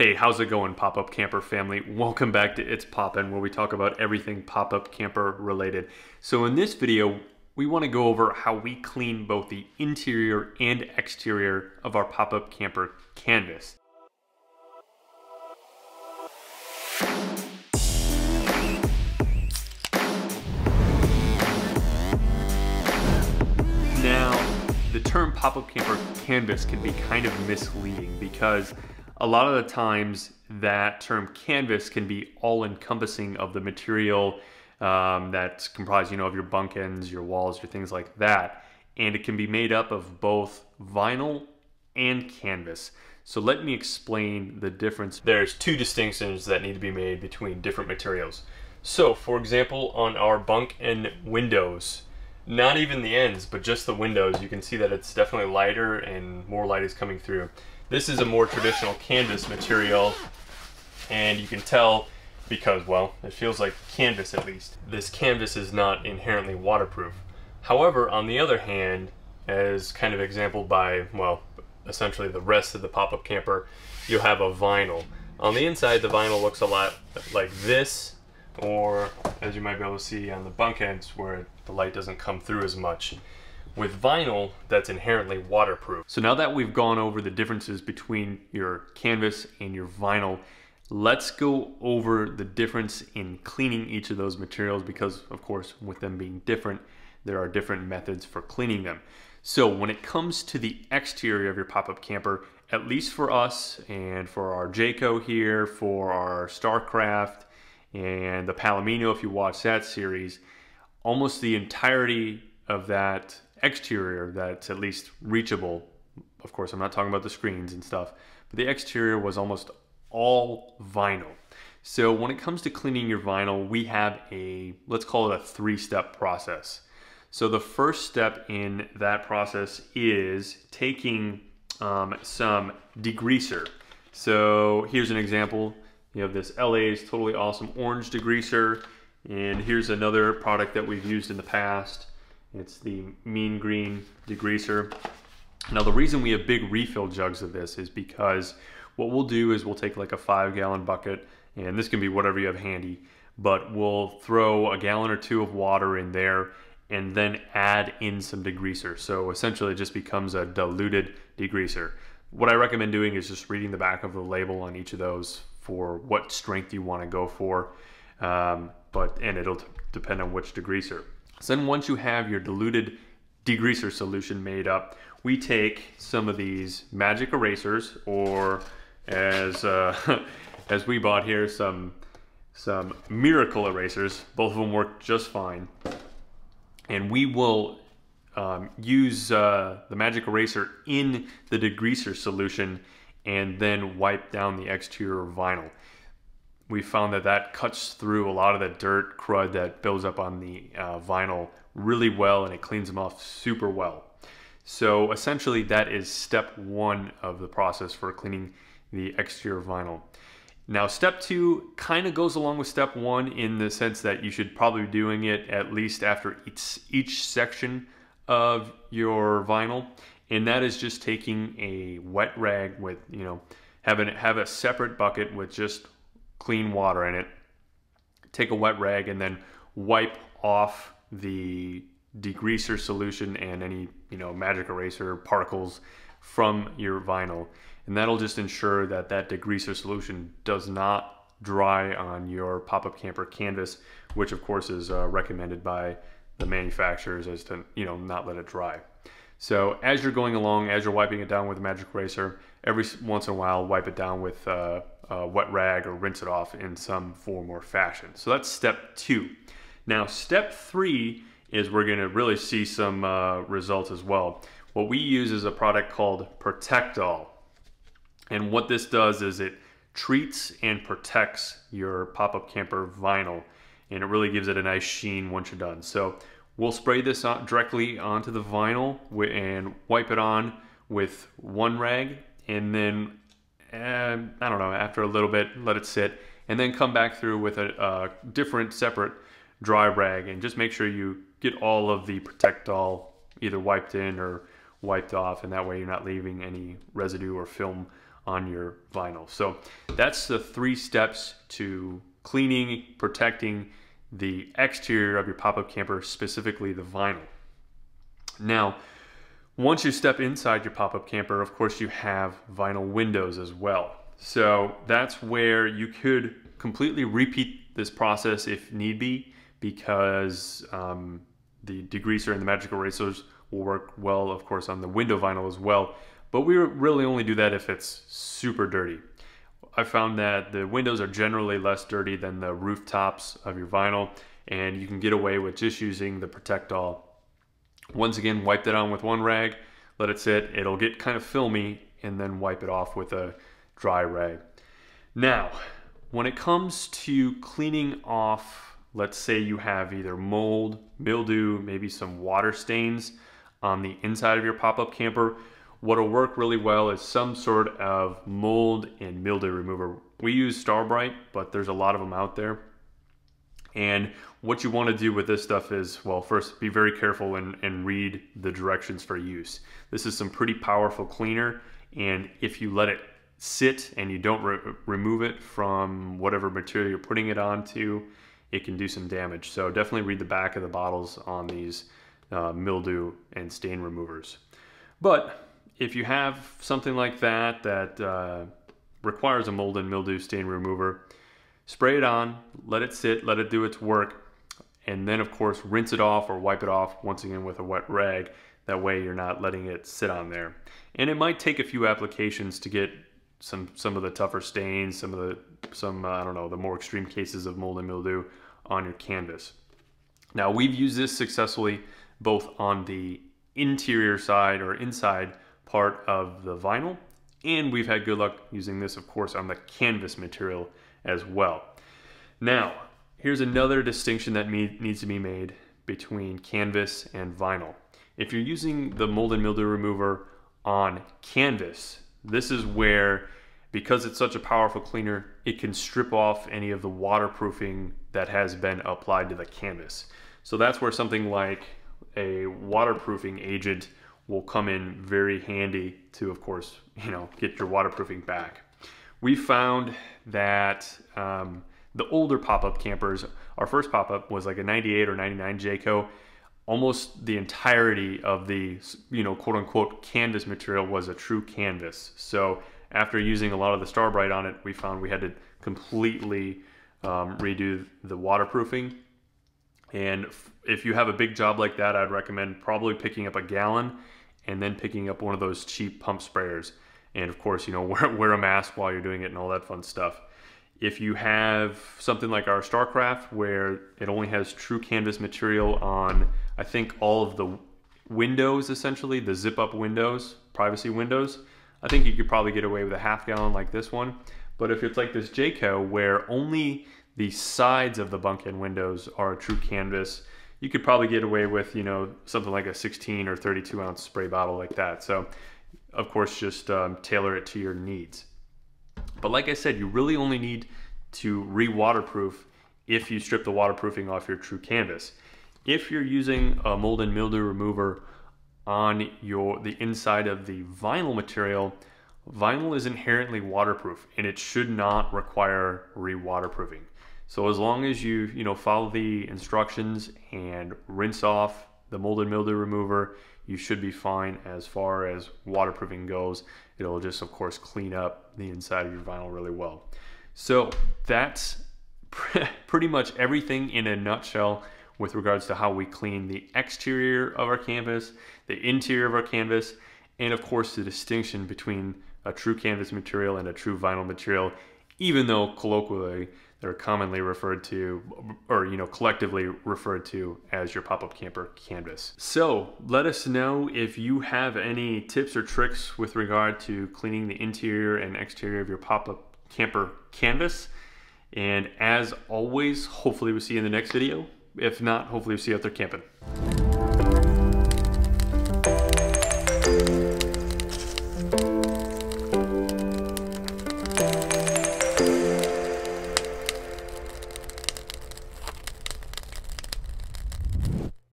Hey, how's it going, pop up camper family? Welcome back to It's Poppin', where we talk about everything pop up camper related. So, in this video, we want to go over how we clean both the interior and exterior of our pop up camper canvas. Now, the term pop up camper canvas can be kind of misleading because a lot of the times that term canvas can be all encompassing of the material um, that's comprised, you know, of your bunk ends, your walls, your things like that. And it can be made up of both vinyl and canvas. So let me explain the difference. There's two distinctions that need to be made between different materials. So for example, on our bunk end windows, not even the ends, but just the windows, you can see that it's definitely lighter and more light is coming through. This is a more traditional canvas material, and you can tell because, well, it feels like canvas at least. This canvas is not inherently waterproof. However, on the other hand, as kind of exampled by, well, essentially the rest of the pop-up camper, you have a vinyl. On the inside, the vinyl looks a lot like this, or as you might be able to see on the bunk heads, where the light doesn't come through as much. With vinyl, that's inherently waterproof. So now that we've gone over the differences between your canvas and your vinyl, let's go over the difference in cleaning each of those materials because of course with them being different, there are different methods for cleaning them. So when it comes to the exterior of your pop-up camper, at least for us and for our Jayco here, for our StarCraft, and the Palomino, if you watch that series, almost the entirety of that exterior that's at least reachable. Of course, I'm not talking about the screens and stuff, but the exterior was almost all vinyl. So when it comes to cleaning your vinyl, we have a, let's call it a three-step process. So the first step in that process is taking um, some degreaser. So here's an example. You have this LA's Totally Awesome Orange Degreaser. And here's another product that we've used in the past. It's the Mean Green Degreaser. Now the reason we have big refill jugs of this is because what we'll do is we'll take like a five gallon bucket and this can be whatever you have handy, but we'll throw a gallon or two of water in there and then add in some degreaser. So essentially it just becomes a diluted degreaser. What I recommend doing is just reading the back of the label on each of those for what strength you want to go for. Um, but and it'll t- depend on which degreaser. So then once you have your diluted degreaser solution made up, we take some of these magic erasers, or as uh, as we bought here, some some miracle erasers. Both of them work just fine, and we will. Um, use uh, the magic eraser in the degreaser solution and then wipe down the exterior vinyl. We found that that cuts through a lot of the dirt crud that builds up on the uh, vinyl really well and it cleans them off super well. So essentially that is step one of the process for cleaning the exterior vinyl. Now step two kind of goes along with step one in the sense that you should probably be doing it at least after each, each section of your vinyl and that is just taking a wet rag with you know have a have a separate bucket with just clean water in it take a wet rag and then wipe off the degreaser solution and any you know magic eraser particles from your vinyl and that'll just ensure that that degreaser solution does not dry on your pop-up camper canvas which of course is uh, recommended by the manufacturers as to you know not let it dry so as you're going along, as you're wiping it down with a magic eraser, every once in a while wipe it down with a, uh, a wet rag or rinse it off in some form or fashion. So that's step two. Now step three is we're gonna really see some uh, results as well. What we use is a product called Protectol. And what this does is it treats and protects your pop-up camper vinyl and it really gives it a nice sheen once you're done. So We'll spray this directly onto the vinyl and wipe it on with one rag and then, uh, I don't know, after a little bit, let it sit and then come back through with a, a different separate dry rag and just make sure you get all of the Protectol either wiped in or wiped off and that way you're not leaving any residue or film on your vinyl. So that's the three steps to cleaning, protecting, the exterior of your pop-up camper, specifically the vinyl. Now, once you step inside your pop-up camper, of course you have vinyl windows as well. So that's where you could completely repeat this process if need be, because um, the degreaser and the magic erasers will work well, of course, on the window vinyl as well. But we really only do that if it's super dirty. I found that the windows are generally less dirty than the rooftops of your vinyl, and you can get away with just using the Protect All. Once again, wipe that on with one rag, let it sit, it'll get kind of filmy, and then wipe it off with a dry rag. Now, when it comes to cleaning off, let's say you have either mold, mildew, maybe some water stains on the inside of your pop-up camper, What'll work really well is some sort of mold and mildew remover. We use Starbright, but there's a lot of them out there. And what you want to do with this stuff is, well, first be very careful and, and read the directions for use. This is some pretty powerful cleaner. And if you let it sit and you don't re remove it from whatever material you're putting it onto, it can do some damage. So definitely read the back of the bottles on these uh, mildew and stain removers. But if you have something like that that uh, requires a mold and mildew stain remover, spray it on, let it sit, let it do its work, and then of course rinse it off or wipe it off once again with a wet rag. That way you're not letting it sit on there. And it might take a few applications to get some some of the tougher stains, some of the some uh, I don't know the more extreme cases of mold and mildew on your canvas. Now we've used this successfully both on the interior side or inside part of the vinyl. And we've had good luck using this, of course, on the canvas material as well. Now, here's another distinction that needs to be made between canvas and vinyl. If you're using the mold and mildew remover on canvas, this is where, because it's such a powerful cleaner, it can strip off any of the waterproofing that has been applied to the canvas. So that's where something like a waterproofing agent will come in very handy to, of course, you know, get your waterproofing back. We found that um, the older pop-up campers, our first pop-up was like a 98 or 99 Jayco. Almost the entirety of the, you know, quote unquote canvas material was a true canvas. So after using a lot of the Starbright on it, we found we had to completely um, redo the waterproofing. And if you have a big job like that, I'd recommend probably picking up a gallon and then picking up one of those cheap pump sprayers. And of course, you know, wear, wear a mask while you're doing it and all that fun stuff. If you have something like our StarCraft where it only has true canvas material on, I think, all of the windows essentially, the zip up windows, privacy windows, I think you could probably get away with a half gallon like this one. But if it's like this Jayco where only the sides of the bunk end windows are true canvas, you could probably get away with you know something like a 16 or 32 ounce spray bottle like that so of course just um, tailor it to your needs but like i said you really only need to re-waterproof if you strip the waterproofing off your true canvas if you're using a mold and mildew remover on your the inside of the vinyl material vinyl is inherently waterproof and it should not require re-waterproofing so as long as you, you know, follow the instructions and rinse off the molded mildew remover, you should be fine as far as waterproofing goes. It'll just, of course, clean up the inside of your vinyl really well. So that's pretty much everything in a nutshell with regards to how we clean the exterior of our canvas, the interior of our canvas, and of course the distinction between a true canvas material and a true vinyl material even though colloquially they're commonly referred to or you know collectively referred to as your pop-up camper canvas so let us know if you have any tips or tricks with regard to cleaning the interior and exterior of your pop-up camper canvas and as always hopefully we'll see you in the next video if not hopefully we'll see you out there camping